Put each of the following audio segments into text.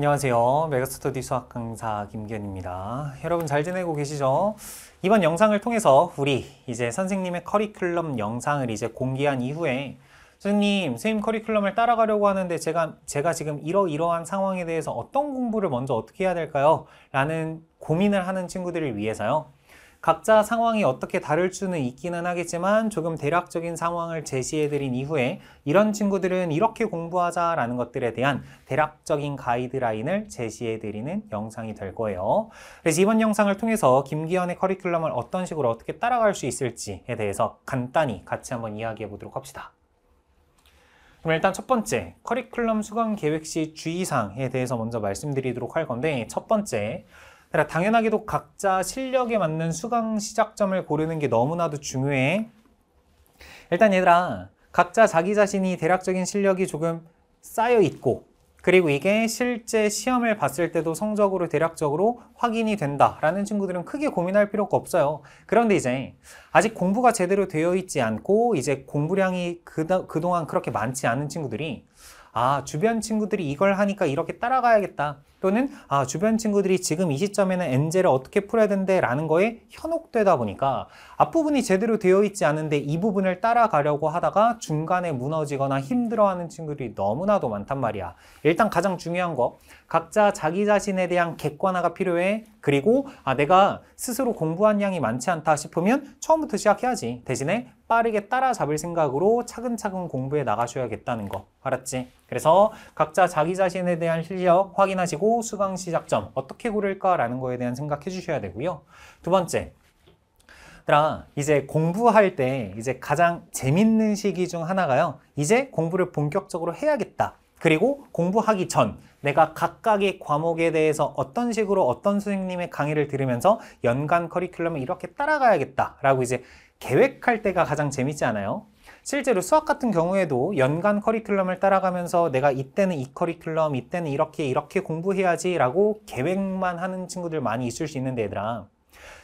안녕하세요. 메가스터디 수학 강사 김기현입니다. 여러분 잘 지내고 계시죠? 이번 영상을 통해서 우리 이제 선생님의 커리큘럼 영상을 이제 공개한 이후에 선생님, 선생님 커리큘럼을 따라가려고 하는데 제가, 제가 지금 이러이러한 상황에 대해서 어떤 공부를 먼저 어떻게 해야 될까요? 라는 고민을 하는 친구들을 위해서요. 각자 상황이 어떻게 다를 수는 있기는 하겠지만 조금 대략적인 상황을 제시해드린 이후에 이런 친구들은 이렇게 공부하자라는 것들에 대한 대략적인 가이드라인을 제시해드리는 영상이 될 거예요. 그래서 이번 영상을 통해서 김기현의 커리큘럼을 어떤 식으로 어떻게 따라갈 수 있을지에 대해서 간단히 같이 한번 이야기해 보도록 합시다. 그럼 일단 첫 번째, 커리큘럼 수강 계획 시 주의사항에 대해서 먼저 말씀드리도록 할 건데 첫 번째, 따라 당연하게도 각자 실력에 맞는 수강 시작점을 고르는 게 너무나도 중요해. 일단 얘들아, 각자 자기 자신이 대략적인 실력이 조금 쌓여 있고 그리고 이게 실제 시험을 봤을 때도 성적으로 대략적으로 확인이 된다라는 친구들은 크게 고민할 필요가 없어요. 그런데 이제 아직 공부가 제대로 되어 있지 않고 이제 공부량이 그다, 그동안 그렇게 많지 않은 친구들이 아, 주변 친구들이 이걸 하니까 이렇게 따라가야겠다. 또는 아, 주변 친구들이 지금 이 시점에는 엔젤을 어떻게 풀어야 된대 라는 거에 현혹되다 보니까 앞부분이 제대로 되어 있지 않은데 이 부분을 따라가려고 하다가 중간에 무너지거나 힘들어하는 친구들이 너무나도 많단 말이야. 일단 가장 중요한 거 각자 자기 자신에 대한 객관화가 필요해. 그리고 아 내가 스스로 공부한 양이 많지 않다 싶으면 처음부터 시작해야지. 대신에 빠르게 따라잡을 생각으로 차근차근 공부해 나가셔야겠다는 거. 알았지? 그래서 각자 자기 자신에 대한 실력 확인하시고 수강 시작점 어떻게 고를까라는 거에 대한 생각해 주셔야 되고요. 두 번째, 얘 이제 공부할 때 이제 가장 재밌는 시기 중 하나가요 이제 공부를 본격적으로 해야겠다 그리고 공부하기 전 내가 각각의 과목에 대해서 어떤 식으로 어떤 선생님의 강의를 들으면서 연간 커리큘럼을 이렇게 따라가야겠다라고 이제 계획할 때가 가장 재밌지 않아요? 실제로 수학 같은 경우에도 연간 커리큘럼을 따라가면서 내가 이때는 이 커리큘럼, 이때는 이렇게 이렇게 공부해야지라고 계획만 하는 친구들 많이 있을 수 있는데 얘들아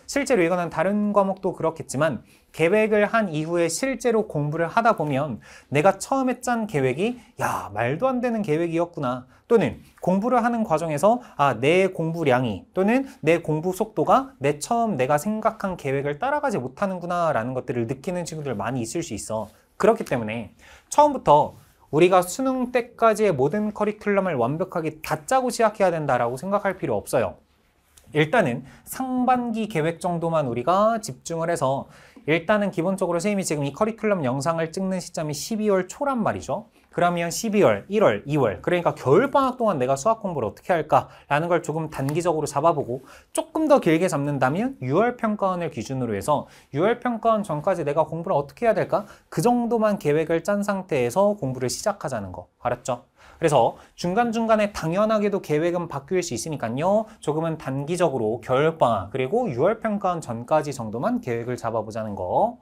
실제로 이거는 다른 과목도 그렇겠지만 계획을 한 이후에 실제로 공부를 하다 보면 내가 처음에 짠 계획이 야 말도 안 되는 계획이었구나 또는 공부를 하는 과정에서 아 내 공부량이 또는 내 공부 속도가 내 처음 내가 생각한 계획을 따라가지 못하는구나 라는 것들을 느끼는 친구들 많이 있을 수 있어 그렇기 때문에 처음부터 우리가 수능 때까지의 모든 커리큘럼을 완벽하게 다 짜고 시작해야 된다라고 생각할 필요 없어요. 일단은 상반기 계획 정도만 우리가 집중을 해서 일단은 기본적으로 선생님이 지금 이 커리큘럼 영상을 찍는 시점이 12월 초란 말이죠. 그러면 12월, 1월, 2월 그러니까 겨울방학 동안 내가 수학 공부를 어떻게 할까라는 걸 조금 단기적으로 잡아보고 조금 더 길게 잡는다면 6월 평가원을 기준으로 해서 6월 평가원 전까지 내가 공부를 어떻게 해야 될까? 그 정도만 계획을 짠 상태에서 공부를 시작하자는 거 알았죠? 그래서 중간중간에 당연하게도 계획은 바뀔 수 있으니까요. 조금은 단기적으로 겨울방학 그리고 6월 평가원 전까지 정도만 계획을 잡아보자는 거.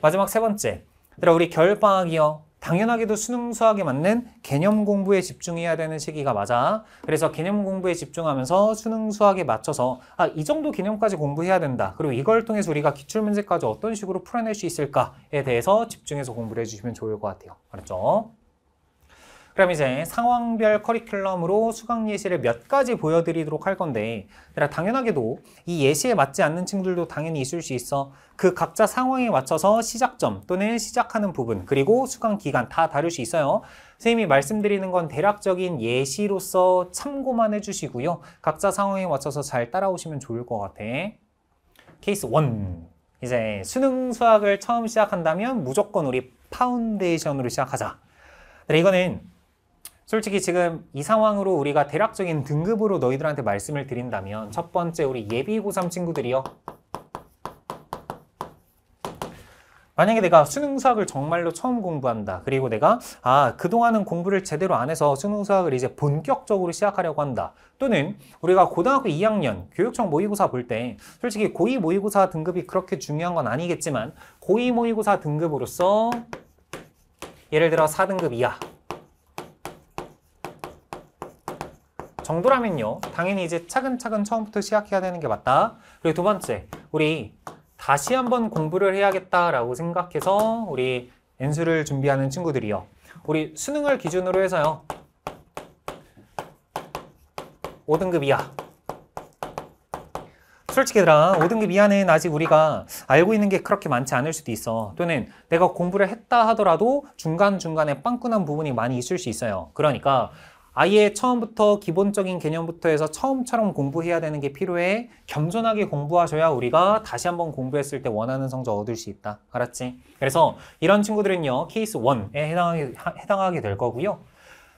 마지막 세 번째, 그러나 우리 결방학이요. 당연하게도 수능 수학에 맞는 개념 공부에 집중해야 되는 시기가 맞아. 그래서 개념 공부에 집중하면서 수능 수학에 맞춰서 아, 이 정도 개념까지 공부해야 된다. 그리고 이걸 통해서 우리가 기출 문제까지 어떤 식으로 풀어낼 수 있을까에 대해서 집중해서 공부를 해주시면 좋을 것 같아요. 알았죠? 그럼 이제 상황별 커리큘럼으로 수강 예시를 몇 가지 보여드리도록 할 건데 당연하게도 이 예시에 맞지 않는 친구들도 당연히 있을 수 있어 그 각자 상황에 맞춰서 시작점 또는 시작하는 부분 그리고 수강 기간 다다룰수 있어요 선생님이 말씀드리는 건 대략적인 예시로서 참고만 해주시고요 각자 상황에 맞춰서 잘 따라오시면 좋을 것 같아 케이스 1 이제 수능 수학을 처음 시작한다면 무조건 우리 파운데이션으로 시작하자 이거는 솔직히 지금 이 상황으로 우리가 대략적인 등급으로 너희들한테 말씀을 드린다면 첫 번째 우리 예비 고3 친구들이요. 만약에 내가 수능 수학을 정말로 처음 공부한다. 그리고 내가 아 그동안은 공부를 제대로 안 해서 수능 수학을 이제 본격적으로 시작하려고 한다. 또는 우리가 고등학교 2학년 교육청 모의고사 볼 때 솔직히 고위 모의고사 등급이 그렇게 중요한 건 아니겠지만 고위 모의고사 등급으로서 예를 들어 4등급 이하 정도라면요. 당연히 이제 차근차근 처음부터 시작해야 되는 게 맞다. 그리고 두 번째, 우리 다시 한번 공부를 해야겠다라고 생각해서 우리 n 수를 준비하는 친구들이요. 우리 수능을 기준으로 해서요. 5등급 이하. 솔직히 얘들아 5등급 이하는 아직 우리가 알고 있는 게 그렇게 많지 않을 수도 있어 또는 내가 공부를 했다 하더라도 중간중간에 빵꾸난 부분이 많이 있을 수 있어요 그러니까 아예 처음부터 기본적인 개념부터 해서 처음처럼 공부해야 되는 게 필요해. 겸손하게 공부하셔야 우리가 다시 한번 공부했을 때 원하는 성적 얻을 수 있다. 알았지? 그래서 이런 친구들은요. 케이스 1에 해당하게, 해당하게 될 거고요.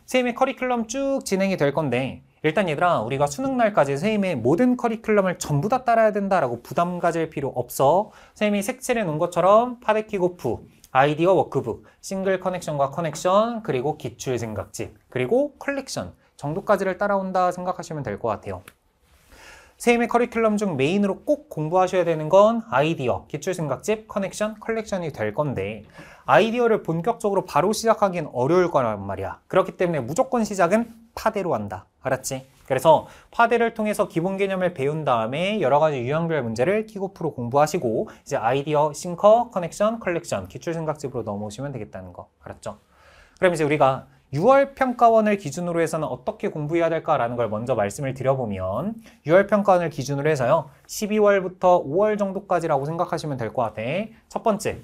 선생님의 커리큘럼 쭉 진행이 될 건데 일단 얘들아 우리가 수능 날까지 선생님의 모든 커리큘럼을 전부 다 따라야 된다라고 부담 가질 필요 없어. 선생님이 색칠해 놓은 것처럼 파데키고프 아이디어 워크북, 싱글 커넥션과 커넥션, 그리고 기출 생각집, 그리고 컬렉션 정도까지를 따라온다 생각하시면 될 것 같아요. 세임의 커리큘럼 중 메인으로 꼭 공부하셔야 되는 건 아이디어, 기출생각집, 커넥션, 컬렉션이 될 건데 아이디어를 본격적으로 바로 시작하기엔 어려울 거란 말이야. 그렇기 때문에 무조건 시작은 파대로 한다. 알았지? 그래서 파대를 통해서 기본 개념을 배운 다음에 여러 가지 유형별 문제를 키고프로 공부하시고 이제 아이디어, 싱커, 커넥션, 컬렉션, 기출생각집으로 넘어오시면 되겠다는 거. 알았죠? 그럼 이제 우리가 6월 평가원을 기준으로 해서는 어떻게 공부해야 될까라는 걸 먼저 말씀을 드려보면 6월 평가원을 기준으로 해서요. 12월부터 5월 정도까지라고 생각하시면 될 것 같아. 첫 번째,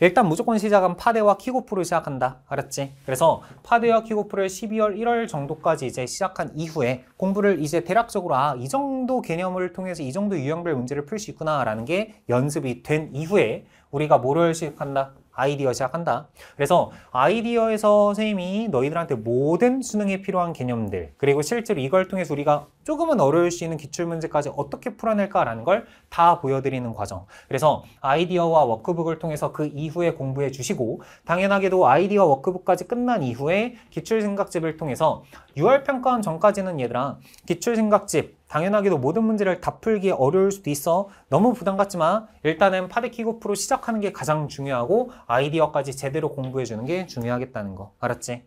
일단 무조건 시작은 파데와 킥오프로 시작한다. 알았지? 그래서 파데와 킥오프를 12월, 1월 정도까지 이제 시작한 이후에 공부를 이제 대략적으로 아, 이 정도 개념을 통해서 이 정도 유형별 문제를 풀 수 있구나라는 게 연습이 된 이후에 우리가 뭐를 시작한다? 아이디어 시작한다. 그래서 아이디어에서 선생님이 너희들한테 모든 수능에 필요한 개념들 그리고 실제로 이걸 통해서 우리가 조금은 어려울 수 있는 기출문제까지 어떻게 풀어낼까라는 걸 다 보여드리는 과정. 그래서 아이디어와 워크북을 통해서 그 이후에 공부해 주시고 당연하게도 아이디어 워크북까지 끝난 이후에 기출생각집을 통해서 6월 평가원 전까지는 얘들아 기출생각집 당연하게도 모든 문제를 다 풀기 어려울 수도 있어. 너무 부담 갖지 마. 일단은 파데키고프로 시작하는 게 가장 중요하고 아이디어까지 제대로 공부해 주는 게 중요하겠다는 거. 알았지?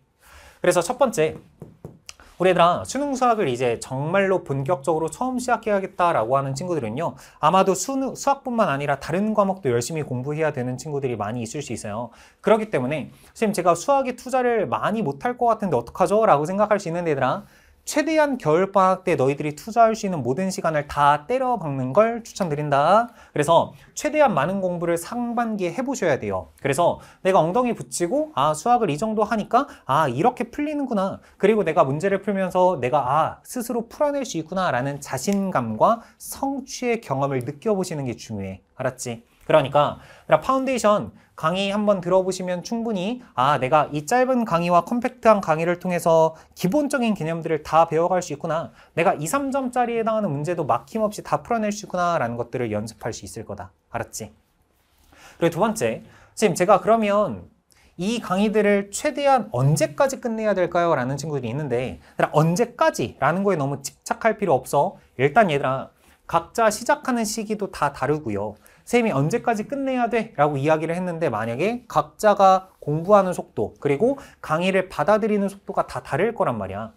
그래서 첫 번째. 우리 애들아 수능 수학을 이제 정말로 본격적으로 처음 시작해야겠다라고 하는 친구들은요 아마도 수능, 수학뿐만 아니라 다른 과목도 열심히 공부해야 되는 친구들이 많이 있을 수 있어요 그렇기 때문에 선생님 제가 수학에 투자를 많이 못할 것 같은데 어떡하죠? 라고 생각할 수 있는 애들아 최대한 겨울방학 때 너희들이 투자할 수 있는 모든 시간을 다 때려 박는 걸 추천드린다. 그래서 최대한 많은 공부를 상반기에 해보셔야 돼요. 그래서 내가 엉덩이 붙이고 아 수학을 이 정도 하니까 아 이렇게 풀리는구나. 그리고 내가 문제를 풀면서 내가 아 스스로 풀어낼 수 있구나 라는 자신감과 성취의 경험을 느껴보시는 게 중요해. 알았지? 그러니까 파운데이션 강의 한번 들어보시면 충분히 아 내가 이 짧은 강의와 컴팩트한 강의를 통해서 기본적인 개념들을 다 배워갈 수 있구나 내가 2, 3점짜리에 해당하는 문제도 막힘없이 다 풀어낼 수 있구나 라는 것들을 연습할 수 있을 거다 알았지? 그리고 두 번째 선생님 제가 그러면 이 강의들을 최대한 언제까지 끝내야 될까요? 라는 친구들이 있는데 언제까지? 라는 거에 너무 집착할 필요 없어 일단 얘들아 각자 시작하는 시기도 다 다르고요 쌤이 언제까지 끝내야 돼? 라고 이야기를 했는데 만약에 각자가 공부하는 속도 그리고 강의를 받아들이는 속도가 다 다를 거란 말이야.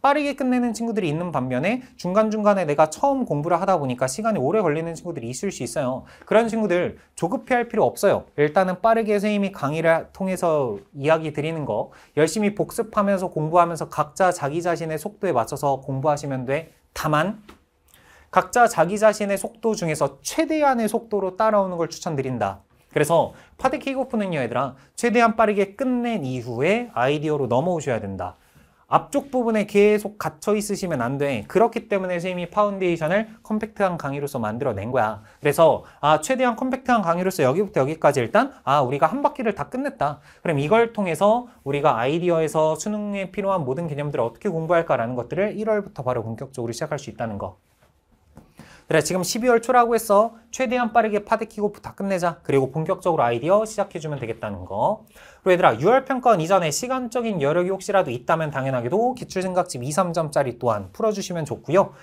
빠르게 끝내는 친구들이 있는 반면에 중간중간에 내가 처음 공부를 하다 보니까 시간이 오래 걸리는 친구들이 있을 수 있어요. 그런 친구들 조급해 할 필요 없어요. 일단은 빠르게 선생님이 강의를 통해서 이야기 드리는 거 열심히 복습하면서 공부하면서 각자 자기 자신의 속도에 맞춰서 공부하시면 돼. 다만 각자 자기 자신의 속도 중에서 최대한의 속도로 따라오는 걸 추천드린다. 그래서 파데 킥오프는요 얘들아 최대한 빠르게 끝낸 이후에 아이디어로 넘어오셔야 된다. 앞쪽 부분에 계속 갇혀 있으시면 안 돼. 그렇기 때문에 선생님이 파운데이션을 컴팩트한 강의로서 만들어낸 거야. 그래서 아 최대한 컴팩트한 강의로서 여기부터 여기까지 일단 아 우리가 한 바퀴를 다 끝냈다. 그럼 이걸 통해서 우리가 아이디어에서 수능에 필요한 모든 개념들을 어떻게 공부할까라는 것들을 1월부터 바로 본격적으로 시작할 수 있다는 거. 그래 지금 12월 초라고 해서 최대한 빠르게 파드 키고프다 끝내자 그리고 본격적으로 아이디어 시작해주면 되겠다는 거 그리고 얘들아 6월 평가원 이전에 시간적인 여력이 혹시라도 있다면 당연하게도 기출생각집 2, 3점짜리 또한 풀어주시면 좋고요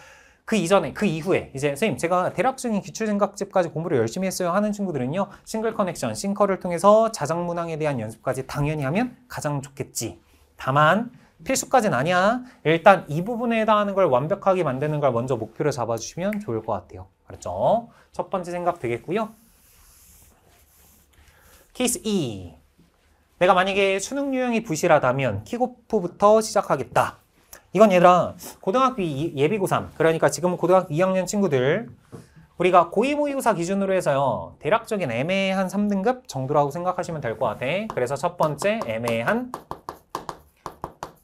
그 이전에 그 이후에 이제 선생님 제가 대략 중인 기출생각집까지 공부를 열심히 했어요 하는 친구들은요 싱글 커넥션 싱커를 통해서 자작문항에 대한 연습까지 당연히 하면 가장 좋겠지 다만 필수까지는 아니야. 일단 이 부분에 해당하는 걸 완벽하게 만드는 걸 먼저 목표로 잡아주시면 좋을 것 같아요. 그렇죠? 첫 번째 생각 되겠고요. 케이스 2. E. 내가 만약에 수능 유형이 부실하다면 킥오프부터 시작하겠다. 이건 얘들아 고등학교 예비고3 그러니까 지금 고등학교 2학년 친구들 우리가 고2 모의고사 기준으로 해서요 대략적인 애매한 3등급 정도라고 생각하시면 될 것 같아 그래서 첫 번째 애매한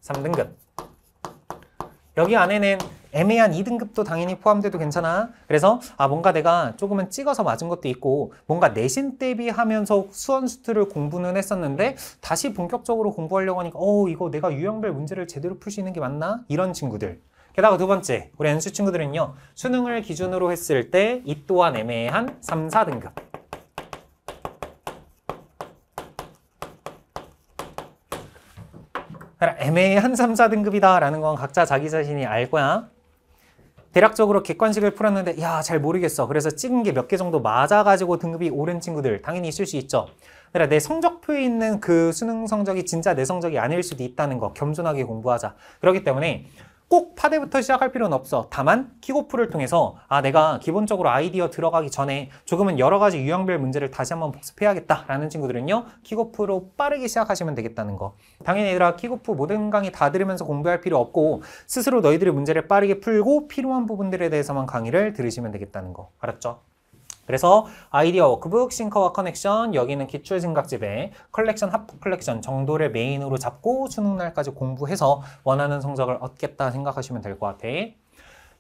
3등급. 여기 안에는 애매한 2등급도 당연히 포함돼도 괜찮아. 그래서 아 뭔가 내가 조금은 찍어서 맞은 것도 있고 뭔가 내신 대비하면서 수원수트를 공부는 했었는데 다시 본격적으로 공부하려고 하니까 어 이거 내가 유형별 문제를 제대로 풀 수 있는 게 맞나? 이런 친구들. 게다가 두 번째, 우리 n 수 친구들은요. 수능을 기준으로 했을 때 이 또한 애매한 3, 4등급. 애매한 3, 4등급이다라는 건 각자 자기 자신이 알 거야. 대략적으로 객관식을 풀었는데 야잘 모르겠어. 그래서 찍은 게 몇 개 정도 맞아가지고 등급이 오른 친구들 당연히 있을 수 있죠. 그러니까 내 성적표에 있는 그 수능 성적이 진짜 내 성적이 아닐 수도 있다는 거 겸손하게 공부하자. 그렇기 때문에 꼭 파대부터 시작할 필요는 없어. 다만 킥오프를 통해서 아 내가 기본적으로 아이디어 들어가기 전에 조금은 여러 가지 유형별 문제를 다시 한번 복습해야겠다라는 친구들은요. 킥오프로 빠르게 시작하시면 되겠다는 거. 당연히 얘들아 킥오프 모든 강의 다 들으면서 공부할 필요 없고 스스로 너희들의 문제를 빠르게 풀고 필요한 부분들에 대해서만 강의를 들으시면 되겠다는 거. 알았죠? 그래서 아이디어 워크북, 싱커와 커넥션, 여기는 기출 생각집에 컬렉션, 합부 컬렉션 정도를 메인으로 잡고 수능날까지 공부해서 원하는 성적을 얻겠다 생각하시면 될 것 같아.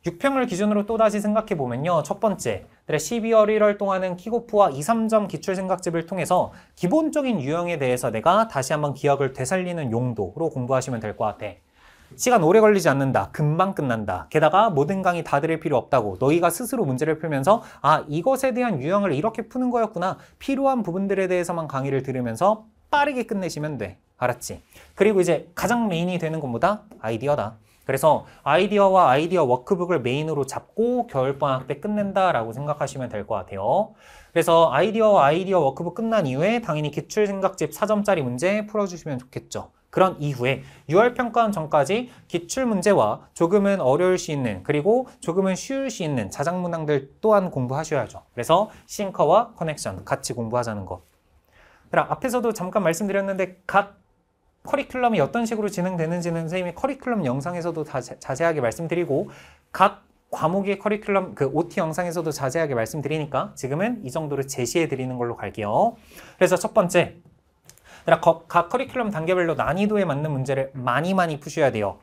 6평을 기준으로 또다시 생각해보면요. 첫 번째, 12월 1월 동안은 킥오프와 2, 3점 기출생각집을 통해서 기본적인 유형에 대해서 내가 다시 한번 기억을 되살리는 용도로 공부하시면 될 것 같아. 요 시간 오래 걸리지 않는다. 금방 끝난다. 게다가 모든 강의 다 들을 필요 없다고 너희가 스스로 문제를 풀면서 아, 이것에 대한 유형을 이렇게 푸는 거였구나. 필요한 부분들에 대해서만 강의를 들으면서 빠르게 끝내시면 돼. 알았지? 그리고 이제 가장 메인이 되는 것보다 아이디어다. 그래서 아이디어와 아이디어 워크북을 메인으로 잡고 겨울방학 때 끝낸다라고 생각하시면 될 것 같아요. 그래서 아이디어와 아이디어 워크북 끝난 이후에 당연히 기출생각집 4점짜리 문제 풀어주시면 좋겠죠. 그런 이후에 6월 평가원 전까지 기출문제와 조금은 어려울 수 있는 그리고 조금은 쉬울 수 있는 자작문항들 또한 공부하셔야죠. 그래서 싱커와 커넥션 같이 공부하자는 것. 그럼 앞에서도 잠깐 말씀드렸는데 각 커리큘럼이 어떤 식으로 진행되는지는 선생님이 커리큘럼 영상에서도 다 자세하게 말씀드리고 각 과목의 커리큘럼 그 OT 영상에서도 자세하게 말씀드리니까 지금은 이 정도로 제시해 드리는 걸로 갈게요. 그래서 첫 번째 아니라 각 커리큘럼 단계별로 난이도에 맞는 문제를 많이 많이 푸셔야 돼요.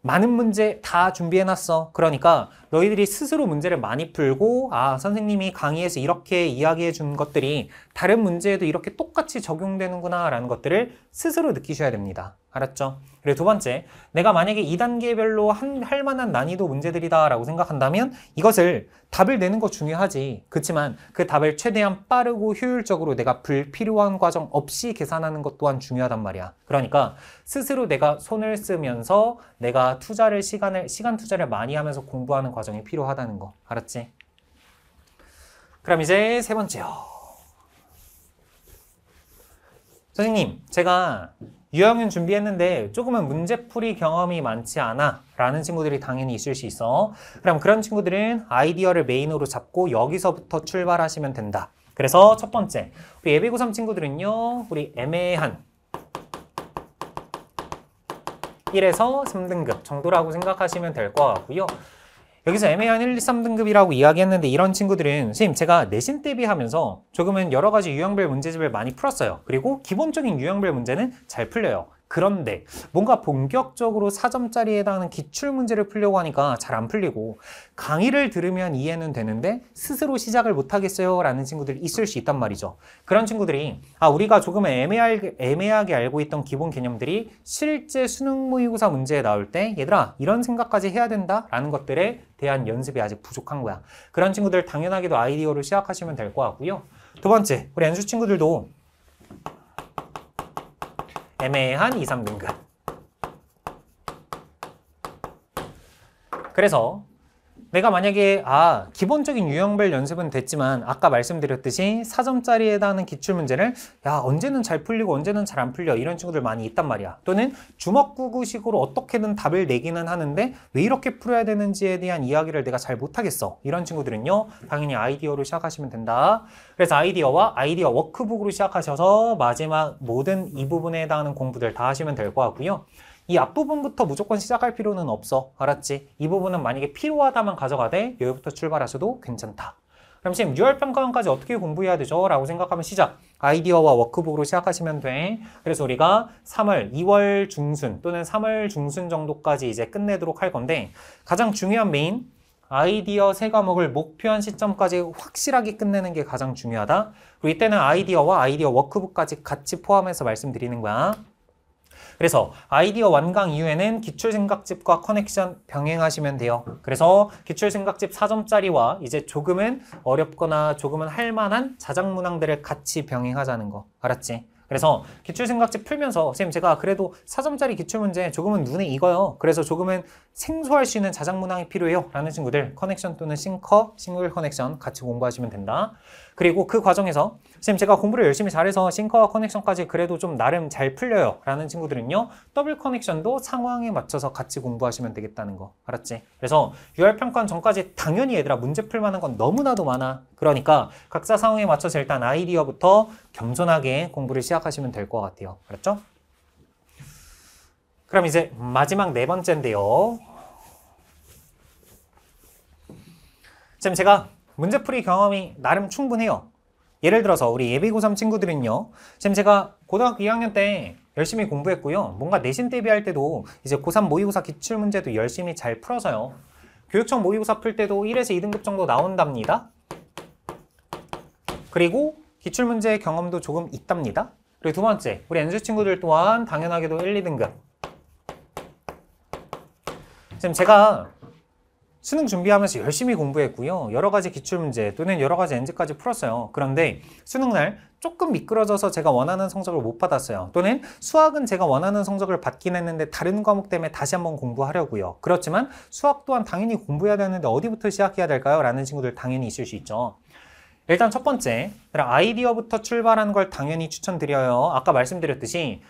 많은 문제 다 준비해놨어. 그러니까 너희들이 스스로 문제를 많이 풀고 아 선생님이 강의에서 이렇게 이야기해 준 것들이 다른 문제에도 이렇게 똑같이 적용되는구나 라는 것들을 스스로 느끼셔야 됩니다. 알았죠? 그리고 두 번째, 내가 만약에 2단계별로 한, 할 만한 난이도 문제들이다라고 생각한다면 이것을 답을 내는 거 중요하지. 그렇지만 그 답을 최대한 빠르고 효율적으로 내가 불필요한 과정 없이 계산하는 것 또한 중요하단 말이야. 그러니까 스스로 내가 손을 쓰면서 내가 투자를 시간을 시간 투자를 많이 하면서 공부하는 과정이 필요하다는 거. 알았지? 그럼 이제 세 번째요. 선생님, 제가 유형은 준비했는데 조금은 문제풀이 경험이 많지 않아 라는 친구들이 당연히 있을 수 있어. 그럼 그런 친구들은 아이디어를 메인으로 잡고 여기서부터 출발하시면 된다. 그래서 첫 번째, 우리 예비 고3 친구들은요, 우리 애매한 1에서 3등급 정도라고 생각하시면 될 것 같고요. 여기서 애매한 1, 2, 3등급이라고 이야기했는데 이런 친구들은 선생님 제가 내신 대비하면서 조금은 여러 가지 유형별 문제집을 많이 풀었어요. 그리고 기본적인 유형별 문제는 잘 풀려요. 그런데 뭔가 본격적으로 4점짜리에 해당하는 기출문제를 풀려고 하니까 잘 안 풀리고 강의를 들으면 이해는 되는데 스스로 시작을 못하겠어요 라는 친구들이 있을 수 있단 말이죠. 그런 친구들이 아 우리가 조금 애매하게, 애매하게 알고 있던 기본 개념들이 실제 수능 모의고사 문제에 나올 때 얘들아 이런 생각까지 해야 된다 라는 것들에 대한 연습이 아직 부족한 거야. 그런 친구들 당연하게도 아이디어를 시작하시면 될 것 같고요. 두 번째, 우리 연수 친구들도 애매한 2, 3등급. 그래서 내가 만약에 아 기본적인 유형별 연습은 됐지만 아까 말씀드렸듯이 4점짜리에 해당하는 기출문제를 야 언제는 잘 풀리고 언제는 잘 안 풀려 이런 친구들 많이 있단 말이야 또는 주먹구구식으로 어떻게든 답을 내기는 하는데 왜 이렇게 풀어야 되는지에 대한 이야기를 내가 잘 못하겠어 이런 친구들은요 당연히 아이디어로 시작하시면 된다 그래서 아이디어와 아이디어 워크북으로 시작하셔서 마지막 모든 이 부분에 해당하는 공부들 다 하시면 될 것 같고요 이 앞부분부터 무조건 시작할 필요는 없어. 알았지? 이 부분은 만약에 필요하다면 가져가되 여기부터 출발하셔도 괜찮다. 그럼 지금 님유평가원까지 어떻게 공부해야 되죠? 라고 생각하면 시작! 아이디어와 워크북으로 시작하시면 돼. 그래서 우리가 3월, 2월 중순 또는 3월 중순 정도까지 이제 끝내도록 할 건데 가장 중요한 메인 아이디어 세 과목을 목표한 시점까지 확실하게 끝내는 게 가장 중요하다. 그리고 이때는 아이디어와 아이디어 워크북까지 같이 포함해서 말씀드리는 거야. 그래서 아이디어 완강 이후에는 기출생각집과 커넥션 병행하시면 돼요. 그래서 기출생각집 4점짜리와 이제 조금은 어렵거나 조금은 할만한 자작문항들을 같이 병행하자는 거. 알았지? 그래서 기출생각집 풀면서 선생님 제가 그래도 4점짜리 기출문제 조금은 눈에 익어요. 그래서 조금은 생소할 수 있는 자작문항이 필요해요. 라는 친구들 커넥션 또는 싱커, 싱글 커넥션 같이 공부하시면 된다. 그리고 그 과정에서 선생님 제가 공부를 열심히 잘해서 싱커와 커넥션까지 그래도 좀 나름 잘 풀려요 라는 친구들은요 더블 커넥션도 상황에 맞춰서 같이 공부하시면 되겠다는 거 알았지? 그래서 UR평가 전까지 당연히 얘들아 문제 풀 만한 건 너무나도 많아 그러니까 각자 상황에 맞춰서 일단 아이디어부터 겸손하게 공부를 시작하시면 될 것 같아요 알았죠? 그럼 이제 마지막 네 번째인데요 지금 제가 문제풀이 경험이 나름 충분해요. 예를 들어서 우리 예비고3 친구들은요. 지금 제가 고등학교 2학년 때 열심히 공부했고요. 뭔가 내신 대비할 때도 이제 고3 모의고사 기출문제도 열심히 잘 풀어서요. 교육청 모의고사 풀 때도 1에서 2등급 정도 나온답니다. 그리고 기출문제 경험도 조금 있답니다. 그리고 두 번째, 우리 엔 g 친구들 또한 당연하게도 1, 2등급. 지금 제가 수능 준비하면서 열심히 공부했고요. 여러 가지 기출문제 또는 여러 가지 엔지까지 풀었어요. 그런데 수능날 조금 미끄러져서 제가 원하는 성적을 못 받았어요. 또는 수학은 제가 원하는 성적을 받긴 했는데 다른 과목 때문에 다시 한번 공부하려고요. 그렇지만 수학 또한 당연히 공부해야 되는데 어디부터 시작해야 될까요? 라는 친구들 당연히 있을 수 있죠. 일단 첫 번째, 아이디어부터 출발하는 걸 당연히 추천드려요. 아까 말씀드렸듯이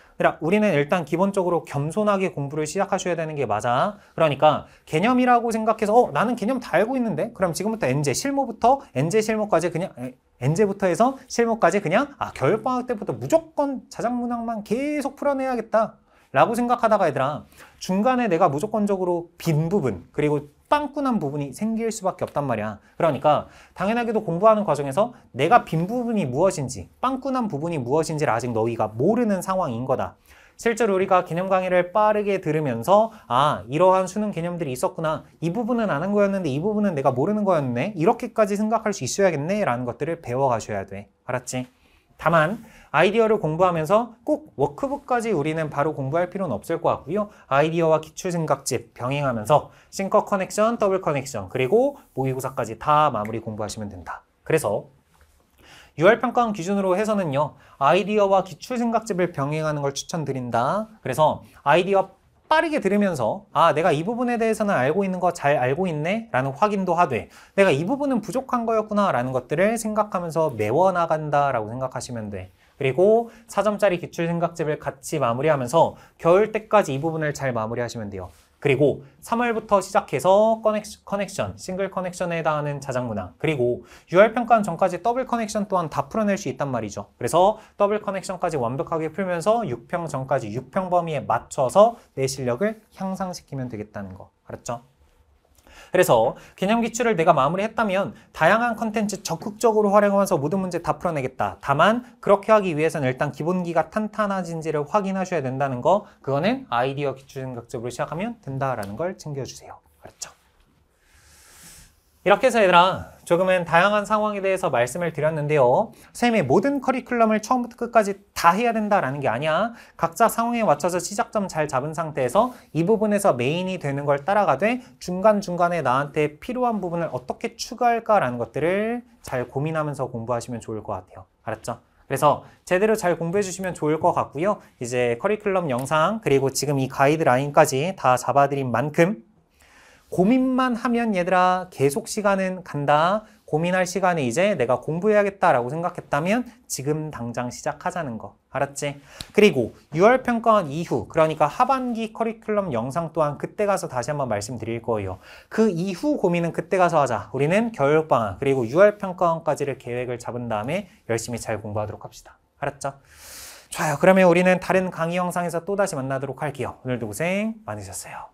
우리는 일단 기본적으로 겸손하게 공부를 시작하셔야 되는 게 맞아. 그러니까 개념이라고 생각해서 어, 나는 개념 다 알고 있는데 그럼 지금부터 엔제 실무부터 엔제 실무까지 그냥 엔제부터 해서 실무까지 그냥 아 겨울방학 때부터 무조건 자작문항만 계속 풀어내야겠다. 라고 생각하다가 얘들아 중간에 내가 무조건적으로 빈 부분 그리고 빵꾸난 부분이 생길 수밖에 없단 말이야 그러니까 당연하게도 공부하는 과정에서 내가 빈 부분이 무엇인지 빵꾸난 부분이 무엇인지를 아직 너희가 모르는 상황인 거다 실제로 우리가 개념 강의를 빠르게 들으면서 아 이러한 수능 개념들이 있었구나 이 부분은 아는 거였는데 이 부분은 내가 모르는 거였네 이렇게까지 생각할 수 있어야겠네 라는 것들을 배워가셔야 돼 알았지? 다만 아이디어를 공부하면서 꼭 워크북까지 우리는 바로 공부할 필요는 없을 것 같고요. 아이디어와 기출생각집 병행하면서 싱커 커넥션, 더블 커넥션 그리고 모의고사까지 다 마무리 공부하시면 된다. 그래서 6월 평가원 기준으로 해서는요. 아이디어와 기출생각집을 병행하는 걸 추천드린다. 그래서 아이디어 빠르게 들으면서 아 내가 이 부분에 대해서는 알고 있는 거 잘 알고 있네 라는 확인도 하되 내가 이 부분은 부족한 거였구나 라는 것들을 생각하면서 메워나간다 라고 생각하시면 돼 그리고 4점짜리 기출 생각집을 같이 마무리하면서 겨울 때까지 이 부분을 잘 마무리하시면 돼요. 그리고 3월부터 시작해서 커넥션, 싱글 커넥션에 해당하는 자작문화 그리고 6월 평가는 전까지 더블 커넥션 또한 다 풀어낼 수 있단 말이죠. 그래서 더블 커넥션까지 완벽하게 풀면서 6평 전까지 6평 범위에 맞춰서 내 실력을 향상시키면 되겠다는 거 알았죠? 그래서 개념 기출을 내가 마무리했다면 다양한 컨텐츠 적극적으로 활용하면서 모든 문제 다 풀어내겠다. 다만 그렇게 하기 위해서는 일단 기본기가 탄탄하진지를 확인하셔야 된다는 거 그거는 아이디어 기출생각적으로 시작하면 된다라는 걸 챙겨주세요. 그렇죠 이렇게 해서 얘들아 조금은 다양한 상황에 대해서 말씀을 드렸는데요. 쌤의 모든 커리큘럼을 처음부터 끝까지 다 해야 된다라는 게 아니야. 각자 상황에 맞춰서 시작점 잘 잡은 상태에서 이 부분에서 메인이 되는 걸 따라가되 중간중간에 나한테 필요한 부분을 어떻게 추가할까라는 것들을 잘 고민하면서 공부하시면 좋을 것 같아요. 알았죠? 그래서 제대로 잘 공부해 주시면 좋을 것 같고요. 이제 커리큘럼 영상 그리고 지금 이 가이드라인까지 다 잡아드린 만큼 고민만 하면 얘들아 계속 시간은 간다. 고민할 시간에 이제 내가 공부해야겠다라고 생각했다면 지금 당장 시작하자는 거. 알았지? 그리고 6월 평가원 이후 그러니까 하반기 커리큘럼 영상 또한 그때 가서 다시 한번 말씀드릴 거예요. 그 이후 고민은 그때 가서 하자. 우리는 겨울방학 그리고 6월 평가원까지를 계획을 잡은 다음에 열심히 잘 공부하도록 합시다. 알았죠? 좋아요. 그러면 우리는 다른 강의 영상에서 또다시 만나도록 할게요. 오늘도 고생 많으셨어요.